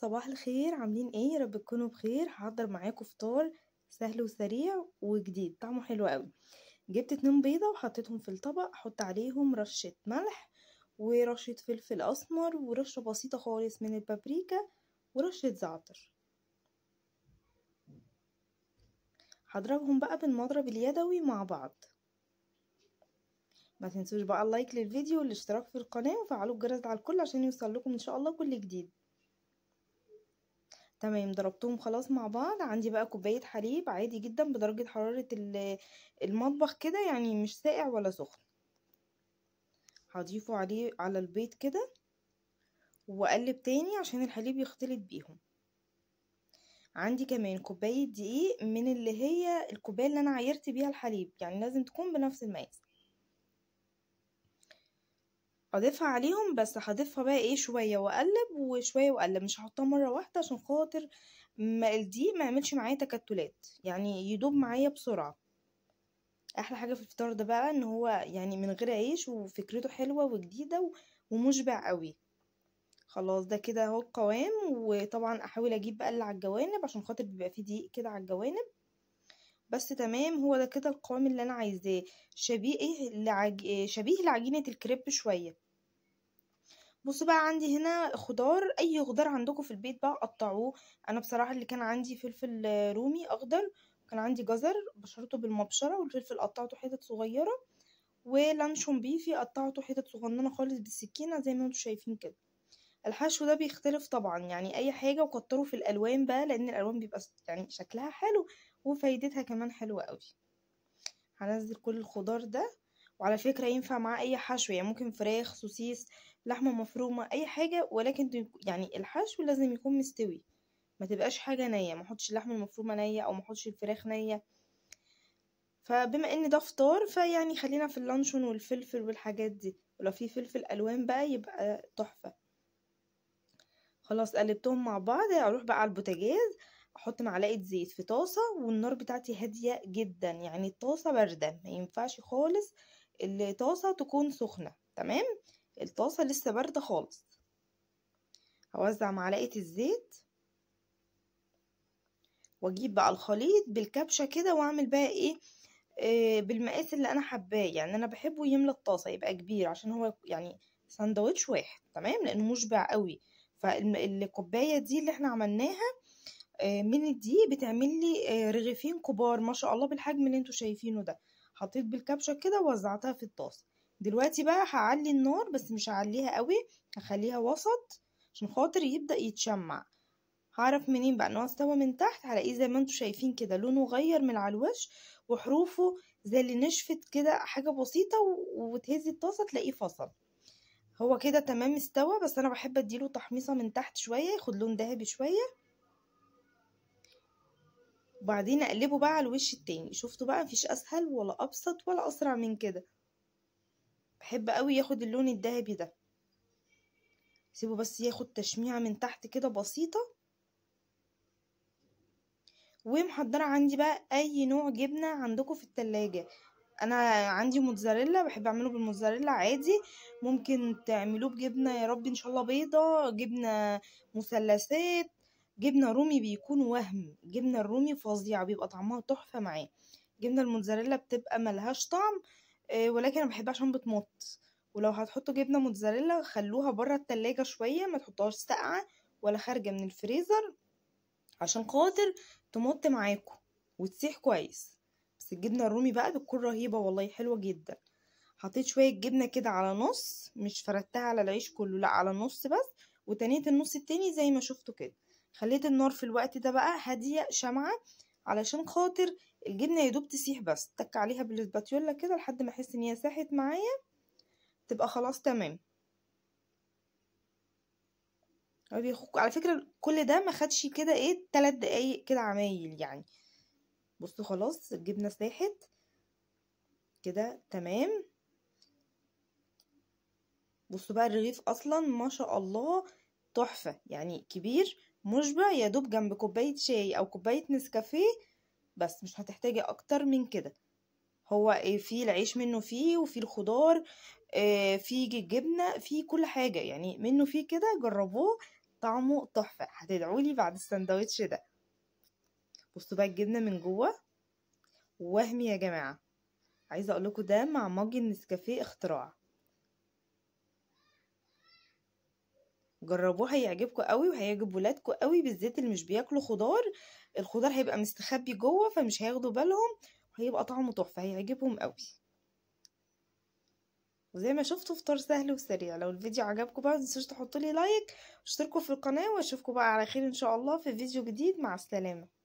صباح الخير عاملين ايه يا رب تكونوا بخير هحضر معاكم فطار سهل وسريع وجديد طعمه حلو قوي جبت اتنين بيضه وحطيتهم في الطبق حط عليهم رشه ملح ورشه فلفل اسمر ورشه بسيطه خالص من البابريكا ورشه زعتر هضربهم بقى بالمضرب اليدوي مع بعض ما تنسوش بقى اللايك للفيديو والاشتراك في القناه وفعلوا الجرس على الكل عشان يوصل لكم ان شاء الله كل جديد تمام ضربتهم خلاص مع بعض عندي بقى كوبايه حليب عادي جدا بدرجه حراره المطبخ كده يعني مش ساقع ولا سخن هضيفه عليه على البيض كده واقلب تاني عشان الحليب يختلط بيهم عندي كمان كوبايه دقيق من اللي هي الكوبايه اللي انا عايرت بيها الحليب يعني لازم تكون بنفس المقاس هضيفها عليهم بس هضيفها بقى ايه شويه واقلب وشويه واقلب مش هحطها مره واحده عشان خاطر ما دي ما يعملش معايا تكتلات يعني يدوب معايا بسرعه احلى حاجه في الفطار ده بقى ان هو يعني من غير عيش وفكرته حلوه وجديده ومشبع قوي خلاص ده كده اهو القوام وطبعا احاول اجيب بقى اللي على الجوانب عشان خاطر بيبقى فيه دقيق كده على الجوانب بس تمام هو ده كده القوام اللي انا عايزاه شبيه لعج... شبيه لعجينه الكريب شويه بصوا بقى عندي هنا خضار اي خضار عندكم في البيت بقى قطعوه انا بصراحه اللي كان عندي فلفل رومي اخضر وكان عندي جزر بشرته بالمبشره والفلفل قطعته حتت صغيره ولانشون بيفي قطعته حتت صغننه خالص بالسكينه زي ما انتم شايفين كده الحشو ده بيختلف طبعا يعني اي حاجه وكتروا في الالوان بقى لان الالوان بيبقى يعني شكلها حلو وفايدتها كمان حلوه قوي هنزل كل الخضار ده وعلى فكرة ينفع مع أي حشو يعني ممكن فراخ سوسيس لحمة مفرومة أي حاجة ولكن يعني الحشو لازم يكون مستوي ما تبقاش حاجة نية ما حطش اللحمة المفرومة نية أو ما حطش الفراخ نية فبما ان ده فطار فيعني خلينا في اللانشون والفلفل والحاجات دي ولو في فلفل الوان بقى يبقى تحفة خلاص قلبتهم مع بعض اروح بقى على البوتاجاز احط معلقه زيت في طاسه والنار بتاعتي هاديه جدا يعني الطاسه بارده ما ينفعش خالص الطاسة تكون سخنة تمام الطاسة لسه باردة خالص هوزع معلقة الزيت واجيب بقى الخليط بالكبشة كده واعمل بقى ايه آه، بالمقاس اللي انا حباه يعني انا بحبه يملى الطاسة يبقى كبير عشان هو يعني سندوتش واحد تمام لانه مشبع قوي فالكوباية دي اللي احنا عملناها آه، من دي بتعمل لي آه، رغيفين كبار ما شاء الله بالحجم اللي انتوا شايفينه ده حطيت بالكبشة كده ووزعتها في الطاسة دلوقتي بقى هعلي النار بس مش هعليها قوي هخليها وسط عشان خاطر يبدأ يتشمع هعرف منين بقى ان هو استوى من تحت هلاقيه زي ما انتم شايفين كده لونه غير من على الوش وحروفه زي اللي نشفت كده حاجه بسيطه وتهزي الطاسه تلاقيه فصل هو كده تمام استوى بس انا بحب اديله تحميصه من تحت شويه ياخد لون ذهبي شويه وبعدين اقلبه بقى على الوش التاني شفتوا بقى مفيش اسهل ولا ابسط ولا اسرع من كده بحب قوي ياخد اللون الذهبي ده سيبه بس ياخد تشميعه من تحت كده بسيطه ومحضره عندي بقى اي نوع جبنه عندكم في التلاجة انا عندي موتزاريلا بحب اعمله بالموتزاريلا عادي ممكن تعملوه بجبنه يا رب ان شاء الله بيضه جبنه مثلثات جبنة رومي بيكون وهم جبنة الرومي فظيعة بيبقى طعمها تحفة معاه جبنة الموتزاريلا بتبقى ملهاش طعم آه، ولكن انا بحبها عشان بتمط ولو هتحطوا جبنة موتزاريلا خلوها بره التلاجة شوية ما تحطوهاش ساقعة ولا خارجة من الفريزر عشان خاطر تمط معاكم وتسيح كويس بس الجبنة الرومي بقى بتكون رهيبة والله حلوة جدا حطيت شوية جبنة كده على نص مش فردتها على العيش كله لا على النص بس وتنيت النص التاني زي ما شفتوا كده خليت النار في الوقت ده بقى هاديه شمعه علشان خاطر الجبنه يدوب تسيح بس تك عليها بالاسباتيولا كده لحد ما احس ان هي ساحت معايا تبقى خلاص تمام على فكره كل ده ما خدش كده ايه تلات دقايق كده عمايل يعني بصوا خلاص الجبنه ساحت كده تمام بصوا بقى الرغيف اصلا ما شاء الله تحفه يعني كبير مشبع يا دوب جنب كوباية شاي أو كوباية نسكافيه بس مش هتحتاجي أكتر من كده هو آه، في العيش منه فيه وفي الخضار آه، في جبنة في كل حاجة يعني منه فيه كده جربوه طعمه تحفة هتدعولي بعد السندوتش ده بصوا بقى الجبنة من جوه وهمي يا جماعة عايزة اقولكوا ده مع ماجي النسكافيه اختراع جربوه هيعجبكم قوي وهيعجب ولادكم قوي بالذات اللي مش بياكلوا خضار الخضار هيبقى مستخبي جوه فمش هياخدوا بالهم وهيبقى طعمه تحفه هيعجبهم قوي وزي ما شفتوا فطار سهل وسريع لو الفيديو عجبكم بقى متنسوش تحطوا لي لايك واشتركوا في القناه واشوفكم بقى على خير ان شاء الله في فيديو جديد مع السلامه